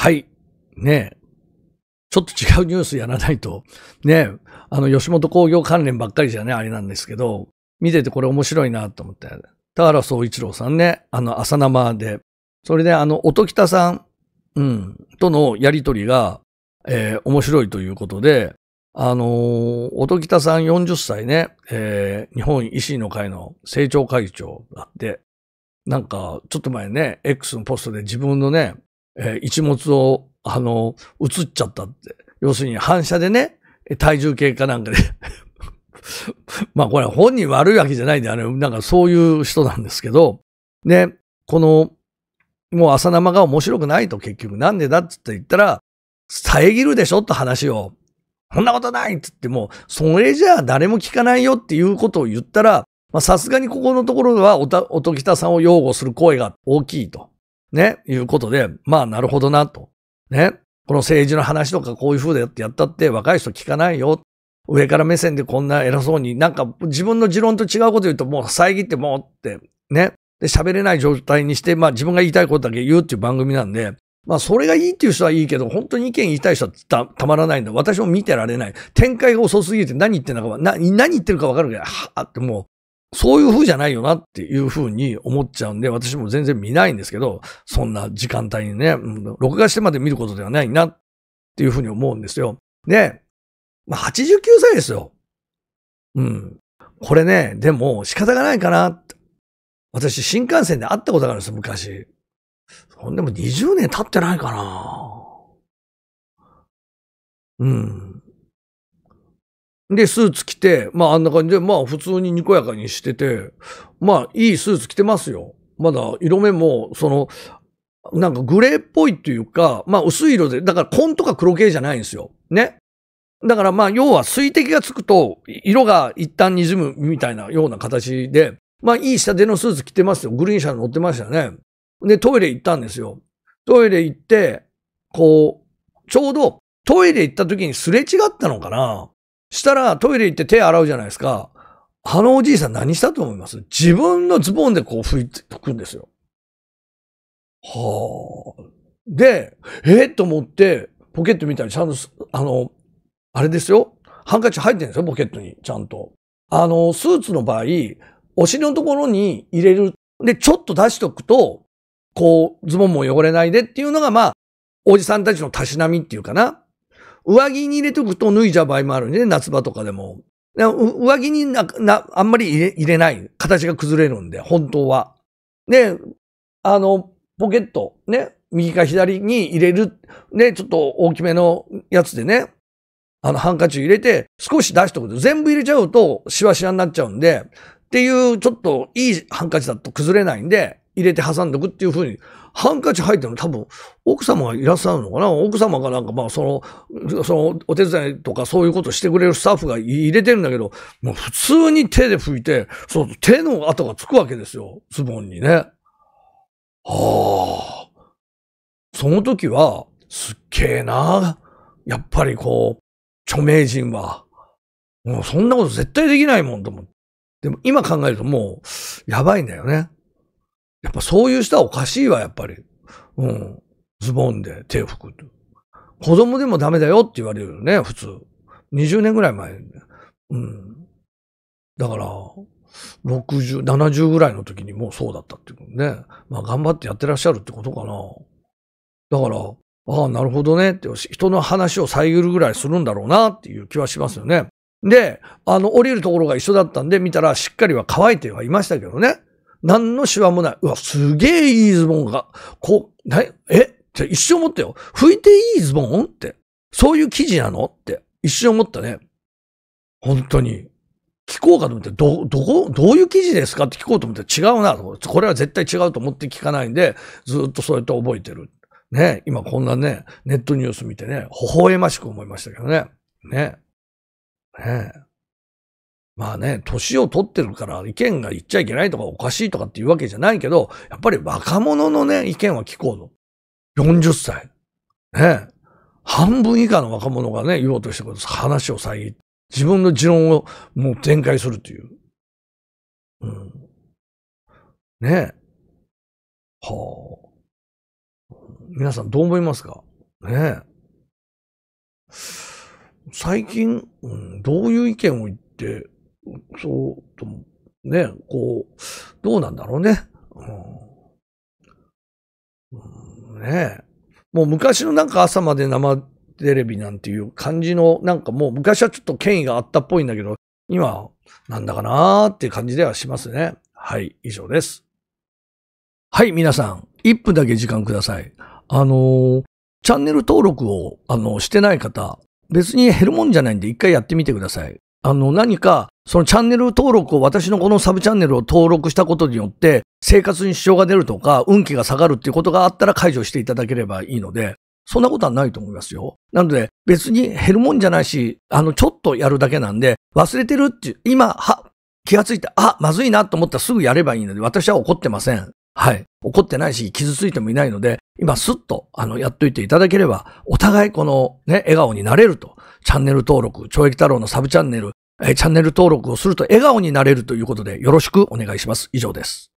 はい。ねえ。ちょっと違うニュースやらないと。ねえ。あの、吉本工業関連ばっかりじゃね、あれなんですけど、見ててこれ面白いなと思って。田原総一郎さんね、あの、朝生で。それで、あの、音北さん、うん、とのやりとりが、えー、面白いということで、あのー、音北さん40歳ね、えー、日本維新の会の政調会長があって、なんか、ちょっと前ね、X のポストで自分のね、えー、一物を、あの、映っちゃったって。要するに反射でね、体重計かなんかで まあこれは本人悪いわけじゃないんで、あの、なんかそういう人なんですけど、ね、この、もう朝生が面白くないと結局なんでだっつって言ったら、遮るでしょって話を、そんなことないって言っても、それじゃあ誰も聞かないよっていうことを言ったら、さすがにここのところはおおときたさんを擁護する声が大きいと。ね、いうことで、まあなるほどなと。ね、この政治の話とかこういう風でやってやったって若い人聞かないよ。上から目線でこんな偉そうに、なんか自分の持論と違うこと言うともう遮ってもうって、ね。で、喋れない状態にして、まあ自分が言いたいことだけ言うっていう番組なんで、まあそれがいいっていう人はいいけど、本当に意見言いたい人はたたまらないんだ。私も見てられない。展開が遅すぎて何言ってんだか、な何言ってるかわかるけど、はあってもう、そういう風じゃないよなっていう風に思っちゃうんで、私も全然見ないんですけど、そんな時間帯にね、録画してまで見ることではないなっていう風に思うんですよ。で、まあ、89歳ですよ。うん。これね、でも仕方がないかなって。私、新幹線で会ったことがあるんですよ、昔。ほんでも20年経ってないかな。うん。で、スーツ着て、まああんな感じで、まあ普通ににこやかにしてて、まあいいスーツ着てますよ。まだ色目も、その、なんかグレーっぽいっていうか、まあ薄い色で、だから紺とか黒系じゃないんですよ。ね。だからまあ要は水滴がつくと色が一旦滲むみたいなような形で、まあいい下手のスーツ着てますよ。グリーン車に乗ってましたね。で、トイレ行ったんですよ。トイレ行って、こう、ちょうどトイレ行った時にすれ違ったのかなしたらトイレ行って手洗うじゃないですか。あのおじいさん何したと思います自分のズボンでこう拭いてくんですよ。はあ。で、えー、と思って、ポケット見たらちゃんと、あの、あれですよ。ハンカチ入ってるんですよ、ポケットに。ちゃんと。あの、スーツの場合、お尻のところに入れる。で、ちょっと出しとくと、こう、ズボンも汚れないでっていうのが、まあ、おじさんたちのたしなみっていうかな。上着に入れとくと脱いじゃう場合もあるんで、ね、夏場とかでも。で上着にな、な、あんまり入れ入れない。形が崩れるんで、本当は。で、あの、ポケット、ね、右か左に入れる、ね、ちょっと大きめのやつでね、あの、ハンカチ入れて、少し出しとくと、全部入れちゃうと、シワシワになっちゃうんで、っていう、ちょっといいハンカチだと崩れないんで、入れて挟んでおくっていうふうに、ハンカチ入ってるの多分、奥様がいらっしゃるのかな奥様がなんかまあ、その、その、お手伝いとかそういうことしてくれるスタッフが入れてるんだけど、もう普通に手で拭いて、そう、手の跡がつくわけですよ。ズボンにね。はあ。その時は、すっげえな。やっぱりこう、著名人は、もうそんなこと絶対できないもんと思って。でも今考えるともう、やばいんだよね。やっぱそういう人はおかしいわ、やっぱり。うん。ズボンで手を拭く。子供でもダメだよって言われるよね、普通。20年ぐらい前。うん。だから、60、70ぐらいの時にもうそうだったっていうね。まあ頑張ってやってらっしゃるってことかな。だから、ああ、なるほどねって、人の話を遮るぐらいするんだろうなっていう気はしますよね。で、あの、降りるところが一緒だったんで見たらしっかりは乾いてはいましたけどね。何のシワもない。うわ、すげえいいズボンが、こう、な、えって一瞬思ったよ。拭いていいズボンって。そういう記事なのって一瞬思ったね。本当に。聞こうかと思って、ど、どこ、どういう記事ですかって聞こうと思って違うなと。これは絶対違うと思って聞かないんで、ずっとそうやって覚えてる。ね。今こんなね、ネットニュース見てね、微笑ましく思いましたけどね。ね。ね。まあね、年を取ってるから意見が言っちゃいけないとかおかしいとかっていうわけじゃないけど、やっぱり若者のね、意見は聞こうの。40歳。ね。半分以下の若者がね、言おうとしてる話を遮って、自分の持論をもう展開するという。うん。ねはあ。皆さんどう思いますかね最近、うん、どういう意見を言ってそう、と、ね、こう、どうなんだろうね。うん、ねもう昔のなんか朝まで生テレビなんていう感じの、なんかもう昔はちょっと権威があったっぽいんだけど、今、なんだかなーって感じではしますね。はい、以上です。はい、皆さん、1分だけ時間ください。あのー、チャンネル登録を、あの、してない方、別に減るもんじゃないんで一回やってみてください。あの、何か、そのチャンネル登録を、私のこのサブチャンネルを登録したことによって、生活に支障が出るとか、運気が下がるっていうことがあったら解除していただければいいので、そんなことはないと思いますよ。なので、別に減るもんじゃないし、あの、ちょっとやるだけなんで、忘れてるっていう、今、は、気がついて、あ、まずいなと思ったらすぐやればいいので、私は怒ってません。はい。怒ってないし、傷ついてもいないので、今、スッと、あの、やっといていただければ、お互いこの、ね、笑顔になれるとチャンネル登録、懲役太郎のサブチャンネル、えチャンネル登録をすると笑顔になれるということでよろしくお願いします。以上です。